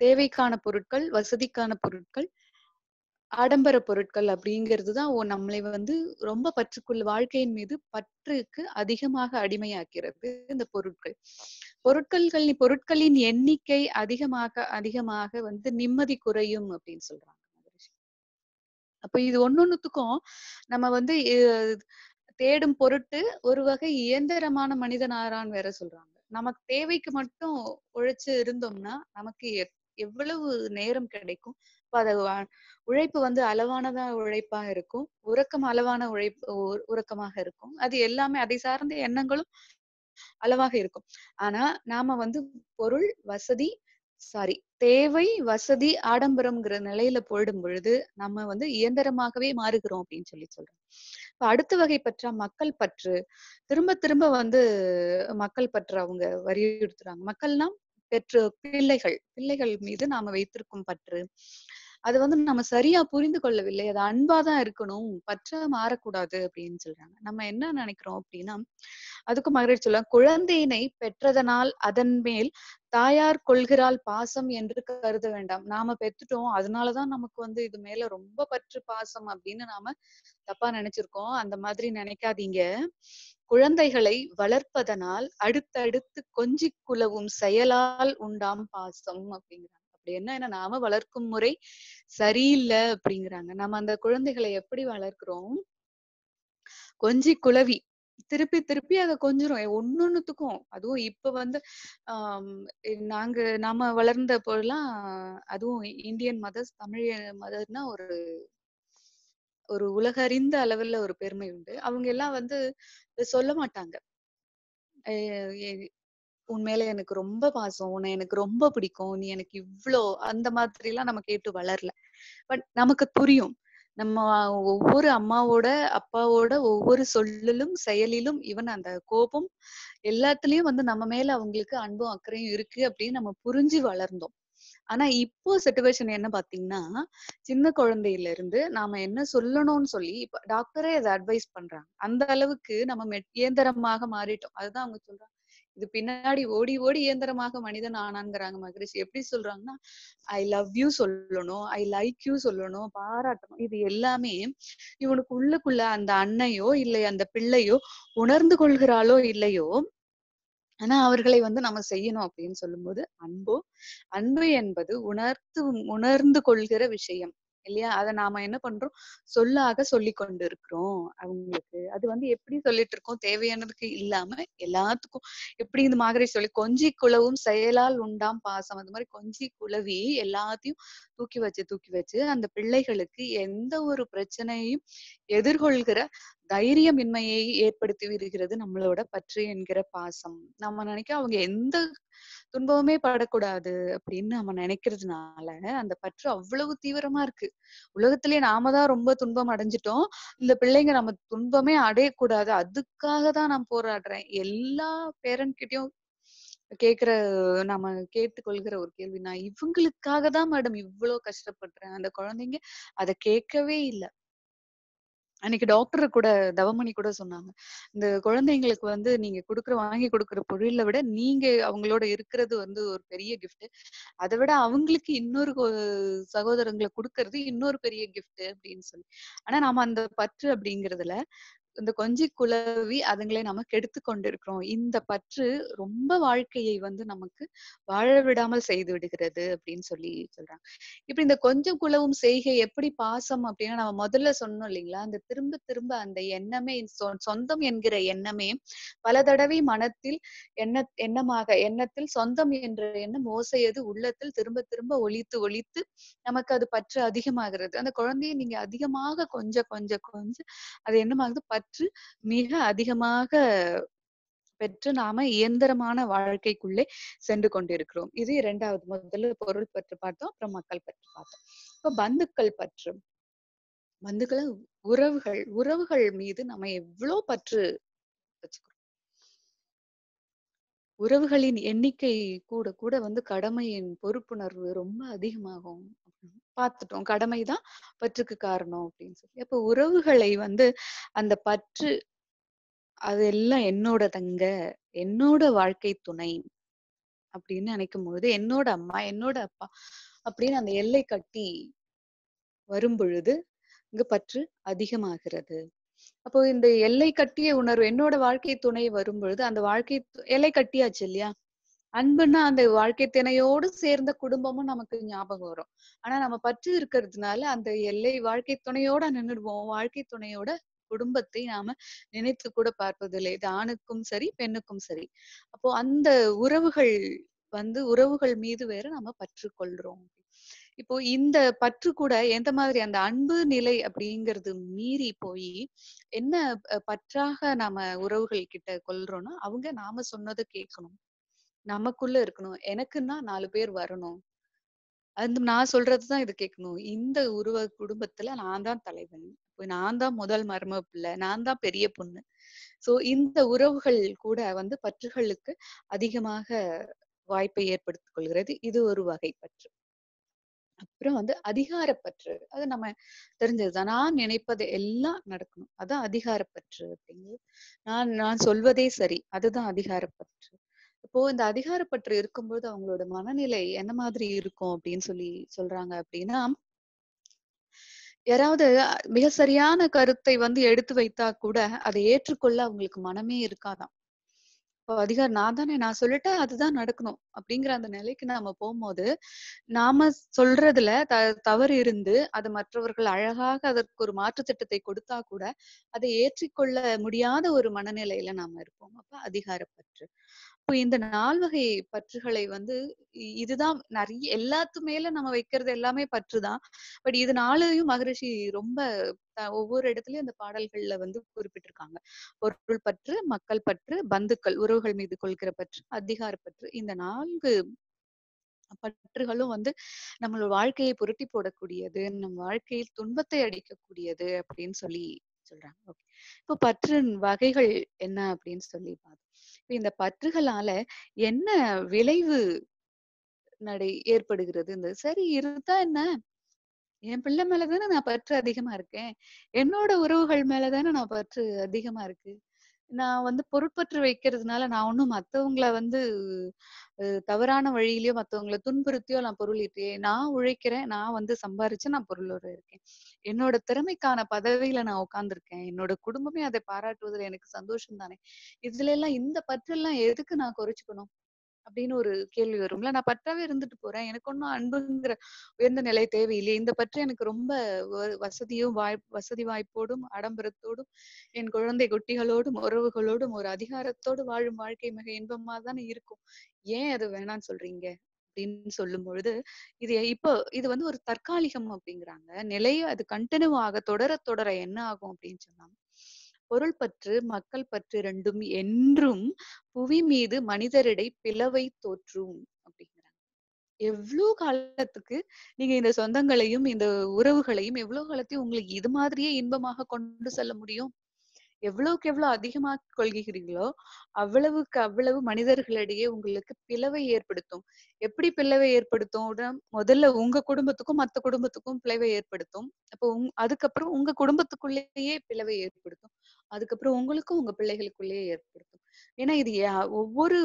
தேவைக்கான பொருட்கள் வசதிக்கான பொருட்கள் ஆடம்பர பொருட்கள் அப்படிங்கிறது தான் நம்மளை வந்து ரொம்ப பற்றுக்குள் வாழ்க்கையின் மீது பற்றுக்கு அதிகமாக அடிமையாக்கிறது இந்த பொருட்கள் பொருட்கள் பொருட்களின் எண்ணிக்கை அதிகமாக அதிகமாக வந்து நிம்மதி குறையும் அப்படின்னு சொல்றாங்க அப்ப இது ஒன்னொன்னுத்துக்கும் நம்ம வந்து தேடும் பொருட்டு ஒரு வகை இயந்திரமான மனிதனாரான் வேற சொல்றாங்க நமக்கு தேவைக்கு மட்டும் உழைச்சு இருந்தோம்னா நமக்கு எவ்வளவு நேரம் கிடைக்கும் அது உழைப்பு வந்து அளவானதா உழைப்பா இருக்கும் உறக்கம் அளவான உழைப்பு உறக்கமாக இருக்கும் அது எல்லாமே அதை சார்ந்த எண்ணங்களும் அளவாக இருக்கும் ஆனா நாம வந்து பொருள் வசதி சாரி தேவை வசதி ஆடம்பரம்ங்கிற நிலையில போயிடும் பொழுது நம்ம வந்து இயந்திரமாகவே மாறுகிறோம் அப்படின்னு சொல்லி சொல்றோம் இப்ப அடுத்த வகை பற்றா மக்கள் பற்று திரும்ப திரும்ப வந்து மக்கள் பற்று அவங்க வலியுறுத்துறாங்க மக்கள்னா பெற்று பிள்ளைகள் பிள்ளைகள் மீது நாம வைத்திருக்கும் பற்று அது வந்து நம்ம சரியா புரிந்து கொள்ளவில்லை அது அன்பா தான் இருக்கணும் பற்றா மாறக்கூடாது அப்படின்னு சொல்றாங்க நம்ம என்ன நினைக்கிறோம் அப்படின்னா அதுக்கு மகளிர் சொல்ல குழந்தையினை பெற்றதனால் அதன் மேல் தாயார் கொள்கிறாள் பாசம் என்று கருத வேண்டாம் நாம பெற்றுட்டோம் அதனாலதான் நமக்கு வந்து இது மேல ரொம்ப பற்று பாசம் அப்படின்னு நாம தப்பா நினைச்சிருக்கோம் அந்த மாதிரி நினைக்காதீங்க குழந்தைகளை வளர்ப்பதனால் அடுத்தடுத்து கொஞ்சி குலவும் செயலால் உண்டாம் பாசம் அப்படிங்கிறாங்க அப்படி என்ன ஏன்னா நாம வளர்க்கும் முறை சரியில்லை அப்படிங்கிறாங்க நம்ம அந்த குழந்தைகளை எப்படி வளர்க்கிறோம் கொஞ்சி குழவி திருப்பி திருப்பி அதை கொஞ்சிரும் ஒன்னொன்னுத்துக்கும் அதுவும் இப்ப வந்து ஆஹ் நாங்க நாம வளர்ந்த போலாம் அதுவும் இந்தியன் மதர்ஸ் தமிழ் மதர்னா ஒரு ஒரு உலக அறிந்த அளவுல ஒரு பெருமை உண்டு அவங்க எல்லாம் வந்து சொல்ல மாட்டாங்க உண்மையில எனக்கு ரொம்ப பாசம் உன்னை எனக்கு ரொம்ப பிடிக்கும் நீ எனக்கு இவ்வளோ அந்த மாதிரி எல்லாம் நம்ம கேட்டு வளரல பட் நமக்கு புரியும் நம்ம ஒவ்வொரு அம்மாவோட அப்பாவோட ஒவ்வொரு சொல்லிலும் செயலிலும் ஈவன் அந்த கோபம் எல்லாத்துலயும் வந்து நம்ம மேல அவங்களுக்கு அன்பும் அக்கறையும் இருக்கு அப்படின்னு நம்ம புரிஞ்சு வளர்ந்தோம் ஆனா இப்போ சிச்சுவேஷன் என்ன பாத்தீங்கன்னா சின்ன குழந்தையில இருந்து நாம என்ன சொல்லணும்னு சொல்லி இப்ப டாக்டரே அதை அட்வைஸ் பண்றாங்க அந்த அளவுக்கு நம்ம இயந்திரமாக மாறிட்டோம் அதுதான் அவங்க சொல்றாங்க இது பின்னாடி ஓடி ஓடி இயந்திரமாக மனிதன் ஆனான்ங்கிறாங்க மகரிஷி எப்படி சொல்றாங்கன்னா ஐ லவ் யூ சொல்லணும் ஐ லைக் யூ சொல்லணும் பாராட்டணும் இது எல்லாமே இவனுக்கு உள்ளுக்குள்ள அந்த அன்னையோ இல்லை அந்த பிள்ளையோ உணர்ந்து கொள்கிறாளோ இல்லையோ ஆனா அவர்களை வந்து நம்ம செய்யணும் அப்படின்னு சொல்லும்போது அன்பு அன்பு என்பது உணர்த்து உணர்ந்து கொள்கிற விஷயம் இல்லையா அதை நாம என்ன பண்றோம் சொல்லாக சொல்லி கொண்டு இருக்கிறோம் அவங்களுக்கு அது வந்து எப்படி சொல்லிட்டு இருக்கோம் தேவையானதுக்கு இல்லாம எல்லாத்துக்கும் எப்படி இந்த மாதிரி சொல்லி கொஞ்சி குழவும் செயலால் உண்டாம் பாசம் அந்த மாதிரி கொஞ்சி குழவி எல்லாத்தையும் தூக்கி வச்சு தூக்கி வச்சு அந்த பிள்ளைகளுக்கு எந்த ஒரு பிரச்சனையும் எதிர்கொள்கிற தைரியமின்மையை ஏற்படுத்தி விடுகிறது நம்மளோட பற்று என்கிற பாசம் நம்ம நினைக்க அவங்க எந்த துன்பமுமே படக்கூடாது அப்படின்னு நம்ம நினைக்கிறதுனால அந்த பற்று அவ்வளவு தீவிரமா இருக்கு உலகத்திலேயே நாம தான் ரொம்ப துன்பம் அடைஞ்சிட்டோம் இந்த பிள்ளைங்க நம்ம துன்பமே அடையக்கூடாது அதுக்காக தான் நான் போராடுறேன் எல்லா பேரண்ட் கிட்டயும் கேக்குற நாம கேட்டுக்கொள்கிற ஒரு கேள்வி நான் இவங்களுக்காக தான் மேடம் இவ்வளவு கஷ்டப்படுறேன் அந்த குழந்தைங்க அதை கேட்கவே இல்லை அன்னைக்கு டாக்டர் கூட தவமணி கூட சொன்னாங்க இந்த குழந்தைங்களுக்கு வந்து நீங்க கொடுக்குற வாங்கி கொடுக்குற பொருள விட நீங்க அவங்களோட இருக்கிறது வந்து ஒரு பெரிய கிஃப்ட் அதை விட அவங்களுக்கு இன்னொரு சகோதரங்களை கொடுக்கறது இன்னொரு பெரிய கிஃப்ட் அப்படின்னு சொல்லி ஆனா நாம அந்த பற்று அப்படிங்கறதுல இந்த கொஞ்சி குழவி அதுங்களை நம்ம கெடுத்து கொண்டிருக்கிறோம் இந்த பற்று ரொம்ப வாழ்க்கையை வந்து நமக்கு வாழ விடாமல் செய்து விடுகிறது அப்படின்னு சொல்லி சொல்றாங்க இப்ப இந்த கொஞ்சம் குழவும் செய்கை எப்படி பாசம் அப்படின்னா நம்ம முதல்ல சொன்னோம் இல்லைங்களா அந்த திரும்ப திரும்ப அந்த எண்ணமே சொந்தம் என்கிற எண்ணமே பல தடவை மனத்தில் எண்ண எண்ணமாக எண்ணத்தில் சொந்தம் என்ற எண்ணம் ஓசையது உள்ளத்தில் திரும்ப திரும்ப ஒழித்து ஒழித்து நமக்கு அது பற்று அதிகமாகிறது அந்த குழந்தையை நீங்க அதிகமாக கொஞ்சம் கொஞ்சம் கொஞ்சம் அது என்னமாகுது வரலாற்று மிக அதிகமாக பெற்று நாம இயந்திரமான வாழ்க்கைக்குள்ளே சென்று கொண்டிருக்கிறோம் இது இரண்டாவது முதல்ல பொருள் பற்று பார்த்தோம் அப்புறம் மக்கள் பற்று பார்த்தோம் இப்ப பந்துக்கள் பற்று பந்துக்களை உறவுகள் உறவுகள் மீது நம்ம எவ்வளவு பற்று வச்சுக்கிறோம் உறவுகளின் எண்ணிக்கை கூட கூட வந்து கடமையின் பொறுப்புணர்வு ரொம்ப அதிகமாகும் பார்த்துட்டோம் கடமைதான் பற்றுக்கு காரணம் அப்படின்னு சொல்லி அப்ப உறவுகளை வந்து அந்த பற்று அது எல்லாம் என்னோட தங்க என்னோட வாழ்க்கை துணை அப்படின்னு நினைக்கும் பொழுது என்னோட அம்மா என்னோட அப்பா அப்படின்னு அந்த எல்லை கட்டி வரும் பொழுது இங்க பற்று அதிகமாகிறது அப்போ இந்த எல்லை கட்டிய உணர்வு என்னோட வாழ்க்கை துணை வரும் பொழுது அந்த வாழ்க்கை எல்லை கட்டியாச்சு இல்லையா அன்புன்னா அந்த வாழ்க்கை திணையோடு சேர்ந்த குடும்பமும் நமக்கு ஞாபகம் வரும் ஆனா நம்ம பற்று இருக்கிறதுனால அந்த எல்லை வாழ்க்கை துணையோட நின்றுடுவோம் வாழ்க்கை துணையோட குடும்பத்தை நாம நினைத்து கூட பார்ப்பதில்லை இது ஆணுக்கும் சரி பெண்ணுக்கும் சரி அப்போ அந்த உறவுகள் வந்து உறவுகள் மீது வேற நாம பற்று கொள்றோம் இப்போ இந்த பற்று கூட எந்த மாதிரி அந்த அன்பு நிலை அப்படிங்கிறது மீறி போய் என்ன பற்றாக நாம உறவுகள் கிட்ட கொள்றோம்னா அவங்க நாம சொன்னதை கேட்கணும் நமக்குள்ள இருக்கணும் எனக்குன்னா நாலு பேர் வரணும் அது நான் சொல்றதுதான் இது கேட்கணும் இந்த உருவ குடும்பத்துல நான் தான் தலைவன் நான் தான் முதல் மர்ம பிள்ளை நான் தான் பெரிய பொண்ணு சோ இந்த உறவுகள் கூட வந்து பற்றுகளுக்கு அதிகமாக வாய்ப்பை ஏற்படுத்திக் கொள்கிறது இது ஒரு வகை பற்று அப்புறம் வந்து அதிகாரப்பற்று அது நம்ம தெரிஞ்சதுதான் நான் நினைப்பது எல்லாம் நடக்கணும் அதான் அதிகாரப்பற்று அப்படிங்கிறது நான் நான் சொல்வதே சரி அதுதான் அதிகாரப்பற்று இப்போ இந்த அதிகாரப்பற்று இருக்கும்போது அவங்களோட மனநிலை என்ன மாதிரி இருக்கும் அப்படின்னு சொல்லி சொல்றாங்க அப்படின்னா யாராவது மிக சரியான கருத்தை வந்து எடுத்து வைத்தா கூட அதை ஏற்றுக்கொள்ள அவங்களுக்கு மனமே இருக்காதான் இப்போ அதிகார நான் தானே நான் சொல்லிட்டு அதுதான் நடக்கணும் அப்படிங்கிற அந்த நிலைக்கு நாம போகும்போது நாம சொல்றதுல த தவறு இருந்து அது மற்றவர்கள் அழகாக அதற்கு ஒரு மாற்று திட்டத்தை கொடுத்தா கூட அதை ஏற்றிக்கொள்ள முடியாத ஒரு மனநிலையில நாம இருப்போம் அப்ப அதிகாரப்பற்று இப்போ இந்த நால்வகை பற்றுகளை வந்து இதுதான் நிறைய எல்லாத்து மேல நம்ம வைக்கிறது எல்லாமே பற்றுதான் பட் இது நாளையும் மகரிஷி ரொம்ப ஒவ்வொரு இடத்துலயும் அந்த பாடல்கள்ல வந்து குறிப்பிட்டிருக்காங்க பொருள் பற்று மக்கள் பற்று பந்துக்கள் உறவுகள் மீது கொள்கிற பற்று அதிகார பற்று இந்த நான்கு பற்றுகளும் வந்து நம்மளோட வாழ்க்கையை புரட்டி போடக்கூடியது நம்ம வாழ்க்கையில் துன்பத்தை அடிக்கக்கூடியது அப்படின்னு சொல்லி சொல்றாங்க ஓகே இப்போ பற்றின் வகைகள் என்ன அப்படின்னு சொல்லி பார்த்தோம் இந்த பற்றுகளால என்ன விளைவு நடை ஏற்படுகிறது இந்த சரி இருந்தா என்ன என் பிள்ளை மேலதானே நான் பற்று அதிகமா இருக்கேன் என்னோட உறவுகள் மேலதானே நான் பற்று அதிகமா இருக்கு நான் வந்து பொருட்பற்று வைக்கிறதுனால நான் ஒண்ணும் மத்தவங்கள வந்து தவறான வழியிலயோ மத்தவங்கள துன்புறுத்தியோ நான் பொருள் ஈட்டியே நான் உழைக்கிறேன் நான் வந்து சம்பாரிச்சு நான் பொருளோட இருக்கேன் என்னோட திறமைக்கான பதவியில நான் உட்கார்ந்துருக்கேன் என்னோட குடும்பமே அதை பாராட்டுவதில் எனக்கு சந்தோஷம் தானே இதுல எல்லாம் இந்த எல்லாம் எதுக்கு நான் குறைச்சுக்கணும் அப்படின்னு ஒரு கேள்வி வரும்ல நான் பற்றாவே இருந்துட்டு போறேன் எனக்கு ஒன்னும் அன்புங்கிற உயர்ந்த நிலை தேவையில்லையே இந்த பற்றி எனக்கு ரொம்ப வசதியும் வாய் வசதி வாய்ப்போடும் ஆடம்பரத்தோடும் என் குழந்தை குட்டிகளோடும் உறவுகளோடும் ஒரு அதிகாரத்தோடு வாழும் வாழ்க்கை மிக இன்பமா தானே இருக்கும் ஏன் அது வேணாம்னு சொல்றீங்க அப்படின்னு சொல்லும் பொழுது இது இப்போ இது வந்து ஒரு தற்காலிகம் அப்படிங்கிறாங்க நிலைய அது கண்டினியூ ஆக தொடர தொடர என்ன ஆகும் அப்படின்னு சொன்னாங்க பொருள் பற்று மக்கள் பற்று ரெண்டும் என்றும் புவி மீது மனிதரிடை பிளவை தோற்றும் அப்படிங்கிறாங்க எவ்வளவு காலத்துக்கு நீங்க இந்த சொந்தங்களையும் இந்த உறவுகளையும் எவ்வளவு காலத்தையும் உங்களுக்கு இது மாதிரியே இன்பமாக கொண்டு செல்ல முடியும் எவ்வளவுக்கு எவ்வளவு அதிகமாக கொள்கிறீர்களோ அவ்வளவுக்கு அவ்வளவு மனிதர்களிடையே உங்களுக்கு பிளவை ஏற்படுத்தும் எப்படி பிளவை ஏற்படுத்தும் முதல்ல உங்க குடும்பத்துக்கும் மத்த குடும்பத்துக்கும் பிளவை ஏற்படுத்தும் அப்போ உங் அதுக்கப்புறம் உங்க குடும்பத்துக்குள்ளேயே பிளவை ஏற்படுத்தும் அதுக்கப்புறம் உங்களுக்கும் உங்க பிள்ளைகளுக்குள்ளேயே ஏற்படுத்தும் ஏன்னா இது ஒவ்வொரு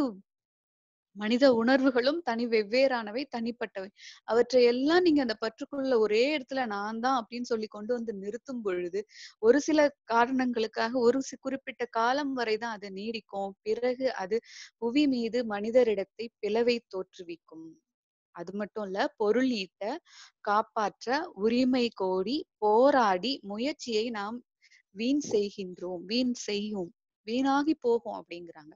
மனித உணர்வுகளும் தனி வெவ்வேறானவை தனிப்பட்டவை அவற்றை எல்லாம் நீங்க அந்த பற்றுக்குள்ள ஒரே இடத்துல நான் தான் அப்படின்னு சொல்லி கொண்டு வந்து நிறுத்தும் பொழுது ஒரு சில காரணங்களுக்காக ஒரு குறிப்பிட்ட காலம் வரைதான் அது நீடிக்கும் பிறகு அது புவி மீது மனிதரிடத்தை பிளவை தோற்றுவிக்கும் அது மட்டும் இல்ல பொருள் ஈட்ட காப்பாற்ற உரிமை கோரி போராடி முயற்சியை நாம் வீண் செய்கின்றோம் வீண் செய்யும் வீணாகி போகும் அப்படிங்கிறாங்க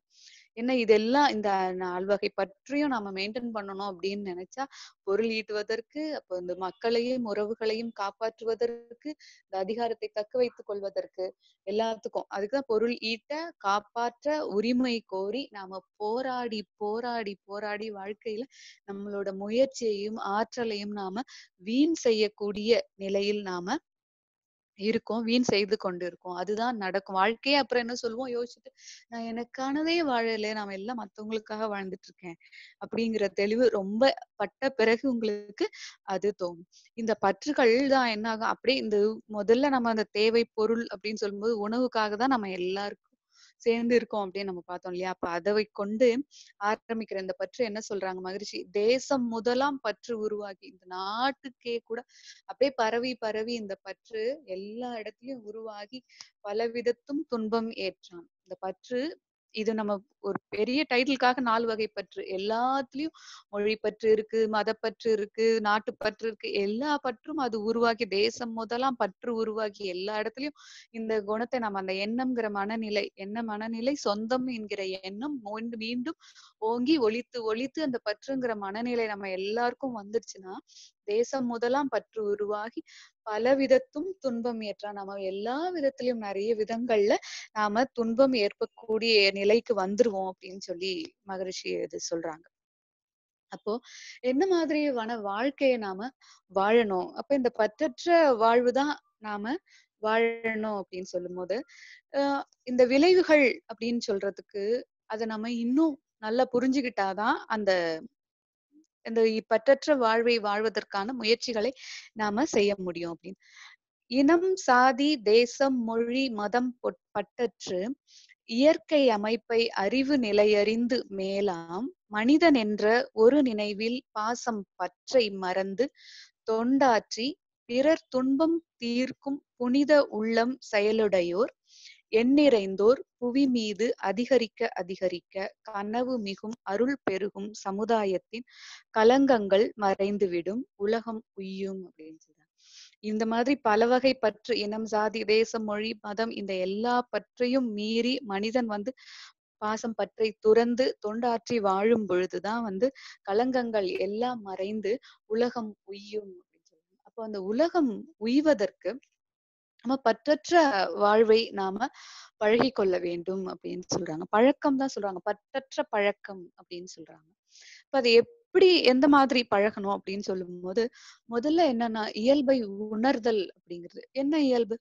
ஏன்னா இதெல்லாம் இந்த நால்வகை பற்றியும் நாம மெயின்டைன் பண்ணணும் அப்படின்னு நினைச்சா பொருள் ஈட்டுவதற்கு அப்போ இந்த மக்களையும் உறவுகளையும் காப்பாற்றுவதற்கு இந்த அதிகாரத்தை தக்க வைத்துக் கொள்வதற்கு எல்லாத்துக்கும் அதுக்குதான் பொருள் ஈட்ட காப்பாற்ற உரிமை கோரி நாம போராடி போராடி போராடி வாழ்க்கையில நம்மளோட முயற்சியையும் ஆற்றலையும் நாம வீண் செய்யக்கூடிய நிலையில் நாம இருக்கும் வீண் செய்து கொண்டு இருக்கும் அதுதான் நடக்கும் வாழ்க்கையே அப்புறம் என்ன சொல்லுவோம் யோசிச்சுட்டு நான் எனக்கானதே வாழல நான் எல்லாம் மத்தவங்களுக்காக வாழ்ந்துட்டு இருக்கேன் அப்படிங்கிற தெளிவு ரொம்ப பட்ட பிறகு உங்களுக்கு அது தோணும் இந்த பற்றுகள் தான் என்ன ஆகும் அப்படியே இந்த முதல்ல நம்ம அந்த தேவை பொருள் அப்படின்னு சொல்லும்போது உணவுக்காக தான் நம்ம எல்லாருக்கும் சேர்ந்து இருக்கும் அப்படின்னு நம்ம பார்த்தோம் இல்லையா அப்ப அதை கொண்டு ஆக்கிரமிக்கிற இந்த பற்று என்ன சொல்றாங்க மகிழ்ச்சி தேசம் முதலாம் பற்று உருவாகி இந்த நாட்டுக்கே கூட அப்படியே பரவி பரவி இந்த பற்று எல்லா இடத்துலயும் உருவாகி பல விதத்தும் துன்பம் ஏற்றான் இந்த பற்று இது நம்ம ஒரு பெரிய டைட்டிலுக்காக நாலு வகை பற்று எல்லாத்துலயும் மொழி பற்று இருக்கு மதப்பற்று இருக்கு நாட்டு பற்று இருக்கு எல்லா பற்றும் அது உருவாக்கி தேசம் முதலாம் பற்று உருவாக்கி எல்லா இடத்துலயும் இந்த குணத்தை நம்ம அந்த எண்ணம்ங்கிற மனநிலை என்ன மனநிலை சொந்தம் என்கிற எண்ணம் மீண்டும் மீண்டும் ஓங்கி ஒழித்து ஒழித்து அந்த பற்றுங்கிற மனநிலை நம்ம எல்லாருக்கும் வந்துருச்சுன்னா தேசம் முதலாம் பற்று உருவாகி பல விதத்தும் துன்பம் ஏற்றா நம்ம எல்லா விதத்திலும் நிறைய விதங்கள்ல நாம துன்பம் ஏற்பக்கூடிய நிலைக்கு வந்துருவோம் அப்படின்னு சொல்லி மகரிஷி இது சொல்றாங்க அப்போ என்ன மாதிரியான வாழ்க்கையை நாம வாழணும் அப்ப இந்த பற்றற்ற வாழ்வுதான் நாம வாழணும் அப்படின்னு சொல்லும் போது இந்த விளைவுகள் அப்படின்னு சொல்றதுக்கு அதை நம்ம இன்னும் நல்லா புரிஞ்சுக்கிட்டாதான் அந்த இந்த பற்றற்ற வாழ்வை வாழ்வதற்கான முயற்சிகளை நாம செய்ய முடியும் அப்படின்னு இனம் சாதி தேசம் மொழி மதம் பட்டற்று இயற்கை அமைப்பை அறிவு நிலையறிந்து மேலாம் மனிதன் என்ற ஒரு நினைவில் பாசம் பற்றை மறந்து தொண்டாற்றி பிறர் துன்பம் தீர்க்கும் புனித உள்ளம் செயலுடையோர் எண்ணிறைந்தோர் புவி மீது அதிகரிக்க அதிகரிக்க கனவு மிகும் அருள் பெருகும் சமுதாயத்தின் கலங்கங்கள் மறைந்துவிடும் உலகம் உய்யும் அப்படின்னு இந்த மாதிரி பல வகை பற்று இனம் சாதி தேசம் மொழி மதம் இந்த எல்லா பற்றையும் மீறி மனிதன் வந்து பாசம் பற்றை துறந்து தொண்டாற்றி வாழும் பொழுதுதான் வந்து கலங்கங்கள் எல்லாம் மறைந்து உலகம் உய்யும் அப்படின்னு சொல்லுவாங்க அப்போ அந்த உலகம் உய்வதற்கு நம்ம பற்றற்ற வாழ்வை நாம பழகி கொள்ள வேண்டும் அப்படின்னு சொல்றாங்க பழக்கம் தான் சொல்றாங்க பற்றற்ற பழக்கம் அப்படின்னு சொல்றாங்க இப்ப அது எப்படி எந்த மாதிரி பழகணும் அப்படின்னு சொல்லும் போது முதல்ல என்னன்னா இயல்பை உணர்தல் அப்படிங்கிறது என்ன இயல்பு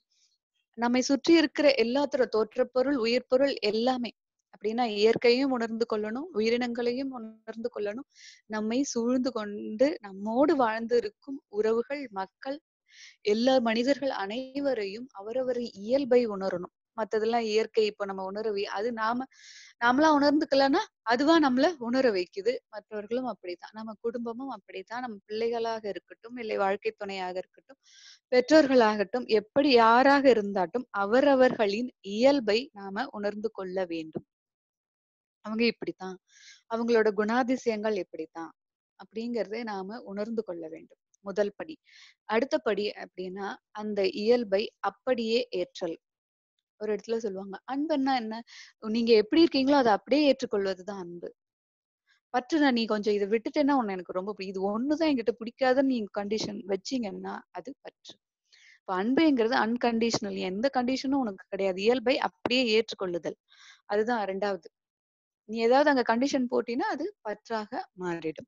நம்மை சுற்றி இருக்கிற எல்லாத்தோட தோற்ற பொருள் உயிர் பொருள் எல்லாமே அப்படின்னா இயற்கையும் உணர்ந்து கொள்ளணும் உயிரினங்களையும் உணர்ந்து கொள்ளணும் நம்மை சூழ்ந்து கொண்டு நம்மோடு வாழ்ந்து இருக்கும் உறவுகள் மக்கள் எல்லா மனிதர்கள் அனைவரையும் அவரவர் இயல்பை உணரணும் மத்ததெல்லாம் இயற்கை இப்ப நம்ம உணர வை அது நாம நாமளா உணர்ந்துக்கலாம்னா அதுவா நம்மள உணர வைக்குது மற்றவர்களும் அப்படித்தான் நம்ம குடும்பமும் அப்படித்தான் நம்ம பிள்ளைகளாக இருக்கட்டும் இல்லை வாழ்க்கை துணையாக இருக்கட்டும் பெற்றோர்களாகட்டும் எப்படி யாராக இருந்தாட்டும் அவரவர்களின் இயல்பை நாம உணர்ந்து கொள்ள வேண்டும் அவங்க இப்படித்தான் அவங்களோட குணாதிசயங்கள் இப்படித்தான் அப்படிங்கறதை நாம உணர்ந்து கொள்ள வேண்டும் முதல் படி அடுத்த படி அப்படின்னா அந்த இயல்பை அப்படியே ஏற்றல் ஒரு இடத்துல சொல்லுவாங்க அன்புன்னா என்ன நீங்க எப்படி இருக்கீங்களோ அதை அப்படியே ஏற்றுக்கொள்வதுதான் அன்பு பற்றுனா நீ கொஞ்சம் இதை விட்டுட்டேன்னா உன்னை எனக்கு ரொம்ப இது ஒண்ணுதான் என்கிட்ட பிடிக்காதுன்னு நீங்க கண்டிஷன் வச்சீங்கன்னா அது பற்று இப்ப அன்புங்கிறது அன்கண்டிஷனல் எந்த கண்டிஷனும் உனக்கு கிடையாது இயல்பை அப்படியே ஏற்றுக்கொள்ளுதல் அதுதான் ரெண்டாவது நீ ஏதாவது அங்க கண்டிஷன் போட்டினா அது பற்றாக மாறிடும்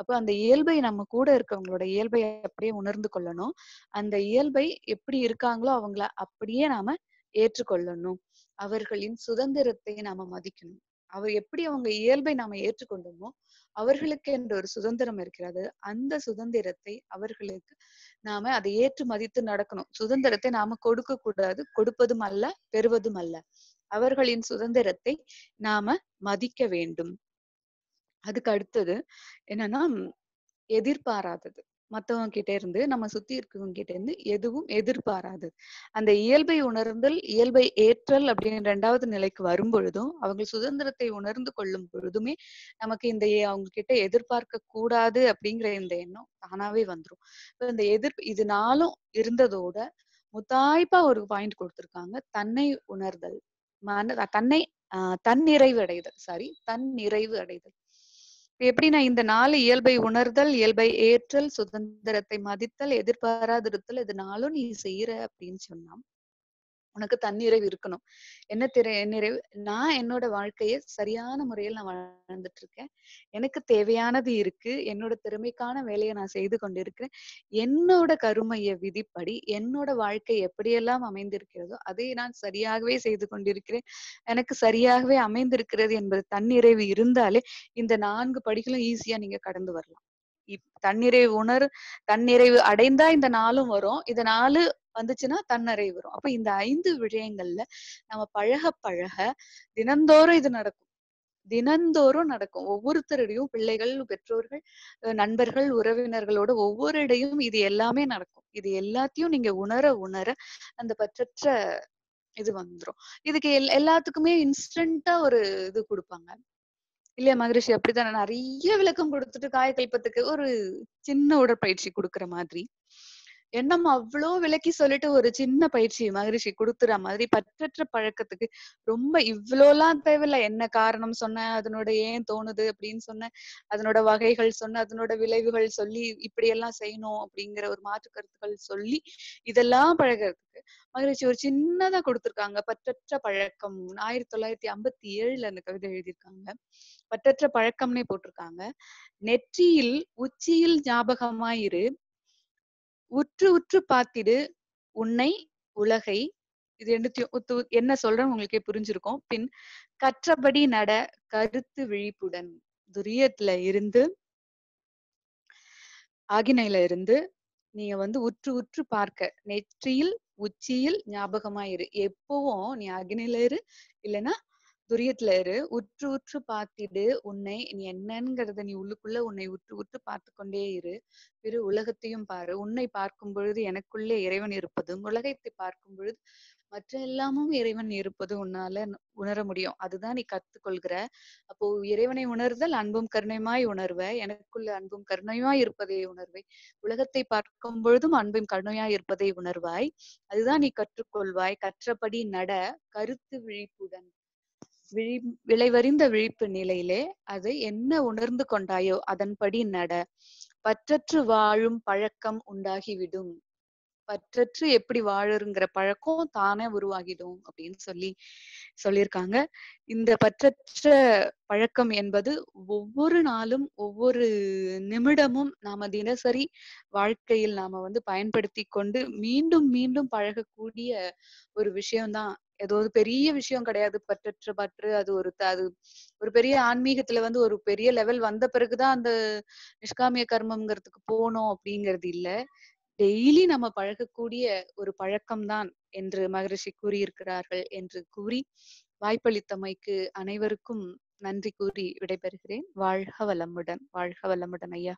அப்போ அந்த இயல்பை நம்ம கூட இருக்கவங்களோட இயல்பை அப்படியே உணர்ந்து கொள்ளணும் அந்த இயல்பை எப்படி இருக்காங்களோ அவங்கள அப்படியே நாம ஏற்றுக்கொள்ளணும் அவர்களின் சுதந்திரத்தை நாம மதிக்கணும் அவர் எப்படி அவங்க இயல்பை நாம ஏற்றுக்கொண்டோமோ அவர்களுக்கு என்ற ஒரு சுதந்திரம் இருக்கிறது அந்த சுதந்திரத்தை அவர்களுக்கு நாம அதை ஏற்று மதித்து நடக்கணும் சுதந்திரத்தை நாம கொடுக்க கூடாது கொடுப்பதும் அல்ல பெறுவதும் அல்ல அவர்களின் சுதந்திரத்தை நாம மதிக்க வேண்டும் அதுக்கு அடுத்தது என்னன்னா எதிர்பாராதது மத்தவங்க கிட்ட இருந்து நம்ம சுத்தி இருக்கவங்க கிட்ட இருந்து எதுவும் எதிர்பாராது அந்த இயல்பை உணர்ந்தல் இயல்பை ஏற்றல் அப்படின்னு ரெண்டாவது நிலைக்கு வரும் பொழுதும் அவங்க சுதந்திரத்தை உணர்ந்து கொள்ளும் பொழுதுமே நமக்கு இந்த அவங்க கிட்ட எதிர்பார்க்க கூடாது அப்படிங்கிற இந்த எண்ணம் தானாவே வந்துரும் இப்ப இந்த எதிர்ப்பு இதனாலும் இருந்ததோட முத்தாய்ப்பா ஒரு பாயிண்ட் கொடுத்திருக்காங்க தன்னை உணர்தல் மன தன்னை தன் நிறைவு அடைதல் சாரி தன் நிறைவு அடைதல் எப்படி நான் இந்த நாலு இயல்பை உணர்தல் இயல்பை ஏற்றல் சுதந்திரத்தை மதித்தல் எதிர்பாராதிருத்தல் இது நாளும் நீ செய்யற அப்படின்னு சொன்னா உனக்கு தன்னிறைவு இருக்கணும் என்ன திரை நிறைவு நான் என்னோட வாழ்க்கையை சரியான முறையில் நான் வாழ்ந்துட்டு இருக்கேன் எனக்கு தேவையானது இருக்கு என்னோட திறமைக்கான வேலையை நான் செய்து கொண்டிருக்கிறேன் என்னோட கருமைய விதிப்படி என்னோட வாழ்க்கை எப்படியெல்லாம் அமைந்திருக்கிறதோ அதை நான் சரியாகவே செய்து கொண்டிருக்கிறேன் எனக்கு சரியாகவே அமைந்திருக்கிறது என்பது தன்னிறைவு இருந்தாலே இந்த நான்கு படிகளும் ஈஸியா நீங்க கடந்து வரலாம் தன்னிறைவு உணர் தன்னிறைவு அடைந்தா இந்த நாளும் வரும் இந்த நாலு வந்துச்சுன்னா தன்னறை வரும் அப்ப இந்த ஐந்து விடயங்கள்ல நம்ம பழக பழக தினந்தோறும் இது நடக்கும் தினந்தோறும் நடக்கும் ஒவ்வொருத்தருடையும் பிள்ளைகள் பெற்றோர்கள் நண்பர்கள் உறவினர்களோட ஒவ்வொரு இடையும் இது எல்லாமே நடக்கும் இது எல்லாத்தையும் நீங்க உணர உணர அந்த பற்றற்ற இது வந்துடும் இதுக்கு எல் எல்லாத்துக்குமே இன்ஸ்டன்டா ஒரு இது கொடுப்பாங்க இல்லையா மகரிஷி அப்படித்தானே நிறைய விளக்கம் கொடுத்துட்டு காயக்கல்பத்துக்கு ஒரு சின்ன உடற்பயிற்சி கொடுக்குற மாதிரி எண்ணம் அவ்வளோ விலக்கி சொல்லிட்டு ஒரு சின்ன பயிற்சி மகரிஷி கொடுத்துற மாதிரி பற்றற்ற பழக்கத்துக்கு ரொம்ப இவ்வளோலாம் தேவையில்ல என்ன காரணம் சொன்ன அதனோட ஏன் தோணுது அப்படின்னு சொன்ன அதனோட வகைகள் சொன்ன அதனோட விளைவுகள் சொல்லி இப்படி எல்லாம் செய்யணும் அப்படிங்கிற ஒரு மாற்று கருத்துக்கள் சொல்லி இதெல்லாம் பழகிறதுக்கு மகரிஷி ஒரு சின்னதா கொடுத்துருக்காங்க பற்றற்ற பழக்கம் ஆயிரத்தி தொள்ளாயிரத்தி ஐம்பத்தி ஏழுல அந்த கவிதை எழுதியிருக்காங்க பற்றற்ற பழக்கம்னே போட்டிருக்காங்க நெற்றியில் உச்சியில் ஞாபகமாயிரு உற்று உற்று பார்த்திடு உன்னை உலகை இது என்ன சொல்றேன்னு உங்களுக்கே புரிஞ்சிருக்கும் பின் கற்றபடி நட கருத்து விழிப்புடன் துரியத்துல இருந்து ஆகினையில இருந்து நீங்க வந்து உற்று உற்று பார்க்க நெற்றியில் உச்சியில் ஞாபகமா இரு எப்பவும் நீ அகினில இரு இல்லைன்னா துரியத்துல இரு உற்று உற்று பார்த்திடு உன்னை நீ என்னங்கிறத நீ உள்ளுக்குள்ள உன்னை உற்று உற்று பார்த்து கொண்டே இரு பிறு உலகத்தையும் பாரு உன்னை பார்க்கும் பொழுது எனக்குள்ளே இறைவன் இருப்பதும் உலகத்தை பார்க்கும் பொழுது மற்ற எல்லாமும் இறைவன் இருப்பது உன்னால உணர முடியும் அதுதான் நீ கத்துக்கொள்கிற அப்போ இறைவனை உணர்தல் அன்பும் கருணையுமாய் உணர்வ எனக்குள்ள அன்பும் கருணையுமாய் இருப்பதை உணர்வை உலகத்தை பார்க்கும் பொழுதும் அன்பும் கருணையாய் இருப்பதை உணர்வாய் அதுதான் நீ கற்றுக்கொள்வாய் கற்றபடி நட கருத்து விழிப்புடன் விழி விளைவறிந்த விழிப்பு நிலையிலே அது என்ன உணர்ந்து கொண்டாயோ அதன்படி நட பற்றற்று வாழும் பழக்கம் உண்டாகிவிடும் பற்றற்று எப்படி வாழுங்கிற பழக்கம் தானே உருவாகிடும் அப்படின்னு சொல்லி சொல்லியிருக்காங்க இந்த பற்றற்ற பழக்கம் என்பது ஒவ்வொரு நாளும் ஒவ்வொரு நிமிடமும் நாம தினசரி வாழ்க்கையில் நாம வந்து பயன்படுத்தி கொண்டு மீண்டும் மீண்டும் பழகக்கூடிய ஒரு விஷயம்தான் ஏதோ ஒரு பெரிய விஷயம் கிடையாது பற்றற்ற பற்று அது ஒரு அது ஒரு பெரிய ஆன்மீகத்துல வந்து ஒரு பெரிய லெவல் வந்த பிறகுதான் அந்த நிஷ்காமிய கர்மம்ங்கிறதுக்கு போனோம் அப்படிங்கிறது இல்ல டெய்லி நம்ம பழகக்கூடிய ஒரு பழக்கம்தான் என்று மகரிஷி கூறியிருக்கிறார்கள் என்று கூறி வாய்ப்பளித்தமைக்கு அனைவருக்கும் நன்றி கூறி விடைபெறுகிறேன் வாழ்க வளமுடன் வாழ்க வளமுடன் ஐயா